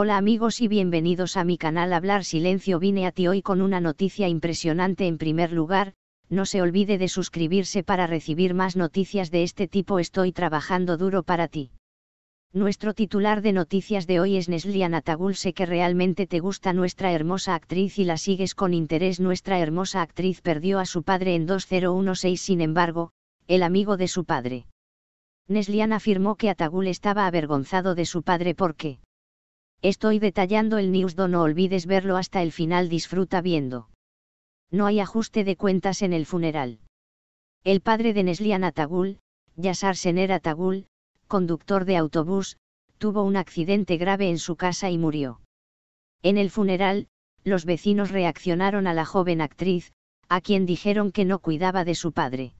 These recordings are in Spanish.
Hola amigos y bienvenidos a mi canal Hablar Silencio vine a ti hoy con una noticia impresionante en primer lugar, no se olvide de suscribirse para recibir más noticias de este tipo estoy trabajando duro para ti. Nuestro titular de noticias de hoy es Neslian Atagul, sé que realmente te gusta nuestra hermosa actriz y la sigues con interés nuestra hermosa actriz perdió a su padre en 2016 sin embargo, el amigo de su padre. Neslian afirmó que Atagul estaba avergonzado de su padre porque Estoy detallando el newsdo, no olvides verlo hasta el final, disfruta viendo. No hay ajuste de cuentas en el funeral. El padre de Nesliana Tagul, Yasar Sener Atagul, conductor de autobús, tuvo un accidente grave en su casa y murió. En el funeral, los vecinos reaccionaron a la joven actriz, a quien dijeron que no cuidaba de su padre.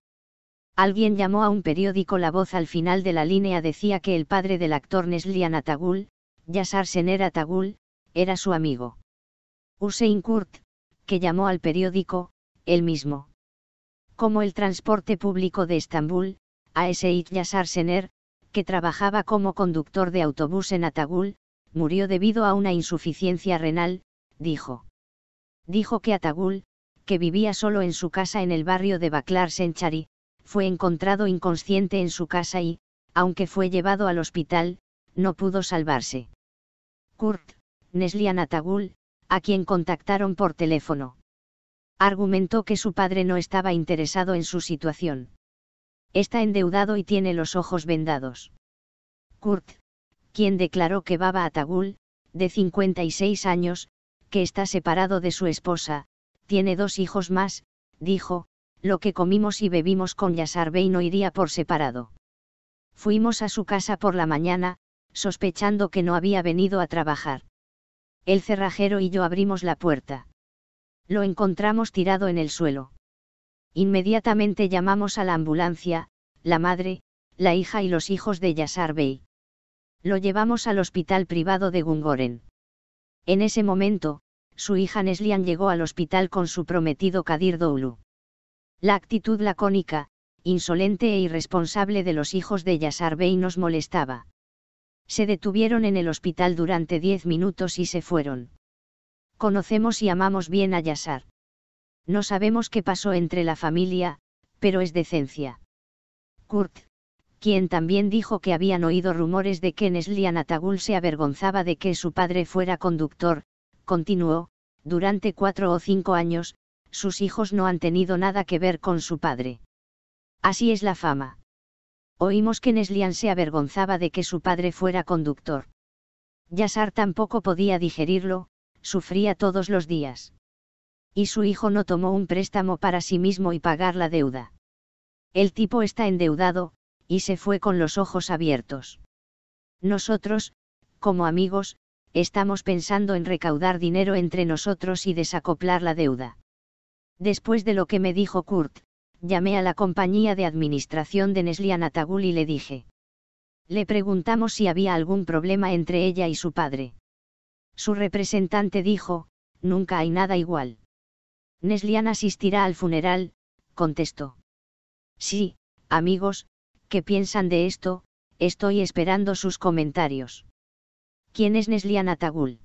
Alguien llamó a un periódico La Voz al final de la línea decía que el padre del actor Neslian Tagul. Yasar Sener Atagul, era su amigo. Hussein Kurt, que llamó al periódico, el mismo. Como el transporte público de Estambul, a Yasar Yasar Sener, que trabajaba como conductor de autobús en Atagul, murió debido a una insuficiencia renal, dijo. Dijo que Atagul, que vivía solo en su casa en el barrio de Baklar Senchari, fue encontrado inconsciente en su casa y, aunque fue llevado al hospital, no pudo salvarse. Kurt, Neslian Tagul, a quien contactaron por teléfono. Argumentó que su padre no estaba interesado en su situación. Está endeudado y tiene los ojos vendados. Kurt, quien declaró que Baba Tagul, de 56 años, que está separado de su esposa, tiene dos hijos más, dijo, lo que comimos y bebimos con Yasar Bey no iría por separado. Fuimos a su casa por la mañana, sospechando que no había venido a trabajar. El cerrajero y yo abrimos la puerta. Lo encontramos tirado en el suelo. Inmediatamente llamamos a la ambulancia, la madre, la hija y los hijos de Yasar Bey. Lo llevamos al hospital privado de Gungoren. En ese momento, su hija Neslian llegó al hospital con su prometido Kadir Doulu. La actitud lacónica, insolente e irresponsable de los hijos de Yasar Bey nos molestaba se detuvieron en el hospital durante diez minutos y se fueron. Conocemos y amamos bien a Yassar. No sabemos qué pasó entre la familia, pero es decencia. Kurt, quien también dijo que habían oído rumores de que Neslian Atagul se avergonzaba de que su padre fuera conductor, continuó, durante cuatro o cinco años, sus hijos no han tenido nada que ver con su padre. Así es la fama. Oímos que Neslian se avergonzaba de que su padre fuera conductor. Yasar tampoco podía digerirlo, sufría todos los días. Y su hijo no tomó un préstamo para sí mismo y pagar la deuda. El tipo está endeudado, y se fue con los ojos abiertos. Nosotros, como amigos, estamos pensando en recaudar dinero entre nosotros y desacoplar la deuda. Después de lo que me dijo Kurt, llamé a la compañía de administración de Nesliana tagul y le dije. Le preguntamos si había algún problema entre ella y su padre. Su representante dijo, nunca hay nada igual. Neslian asistirá al funeral, contestó. Sí, amigos, ¿qué piensan de esto? Estoy esperando sus comentarios. ¿Quién es nesliana tagul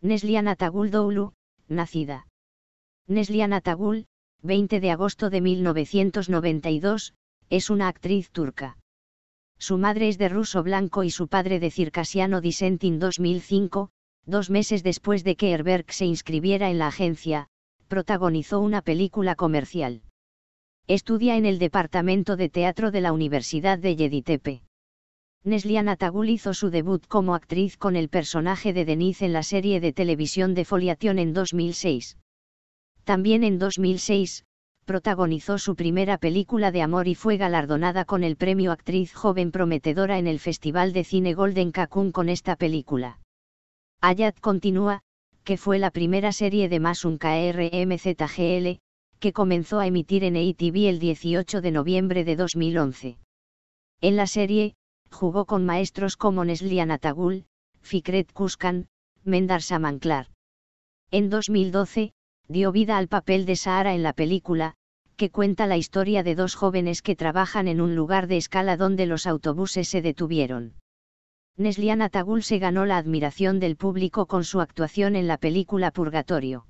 Neslian tagul Doulu, nacida. Neslian tagul 20 de agosto de 1992, es una actriz turca. Su madre es de ruso blanco y su padre de circasiano disentin 2005, dos meses después de que Herberg se inscribiera en la agencia, protagonizó una película comercial. Estudia en el Departamento de Teatro de la Universidad de Yeditepe. Nesliana Tagul hizo su debut como actriz con el personaje de Deniz en la serie de televisión de Foliation en 2006. También en 2006, protagonizó su primera película de amor y fue galardonada con el premio Actriz Joven Prometedora en el Festival de Cine Golden Cacun con esta película. Ayat continúa, que fue la primera serie de Masun KRMZGL, que comenzó a emitir en EITV el 18 de noviembre de 2011. En la serie, jugó con maestros como Neslian Atagul, Fikret Kuskan, Mendar Samanklar. En 2012, dio vida al papel de Sahara en la película, que cuenta la historia de dos jóvenes que trabajan en un lugar de escala donde los autobuses se detuvieron. nesliana Tagul se ganó la admiración del público con su actuación en la película Purgatorio.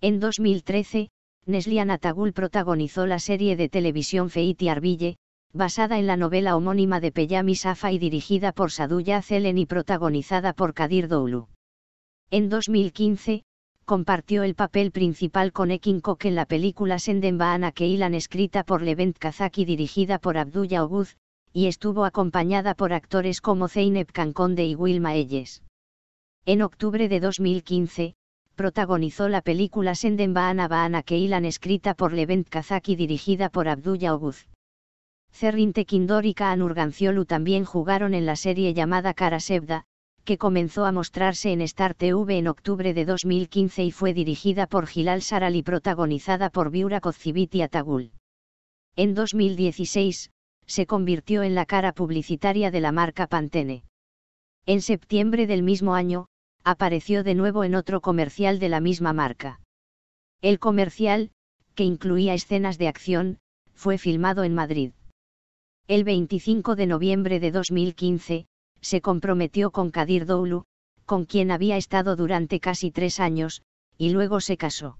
En 2013, nesliana Tagul protagonizó la serie de televisión Feiti Arbille, basada en la novela homónima de Peyami Safa y dirigida por Saduya Zelen y protagonizada por Kadir Doulu. En 2015, compartió el papel principal con Ekin Kok en la película Senden Keilan escrita por Levent Kazaki y dirigida por Abdullah Oguz, y estuvo acompañada por actores como Zeynep Kankonde y Wilma Elles. En octubre de 2015, protagonizó la película Senden Baana Keilan escrita por Levent Kazaki y dirigida por Abdullah Oguz. Cerrin Tekindor y Kaan Urganciolu también jugaron en la serie llamada Karasevda, que comenzó a mostrarse en Star TV en octubre de 2015 y fue dirigida por Gilal Saral y protagonizada por Viura Kozcivit tagul Atagul. En 2016, se convirtió en la cara publicitaria de la marca Pantene. En septiembre del mismo año, apareció de nuevo en otro comercial de la misma marca. El comercial, que incluía escenas de acción, fue filmado en Madrid. El 25 de noviembre de 2015, se comprometió con Kadir Doulu, con quien había estado durante casi tres años, y luego se casó.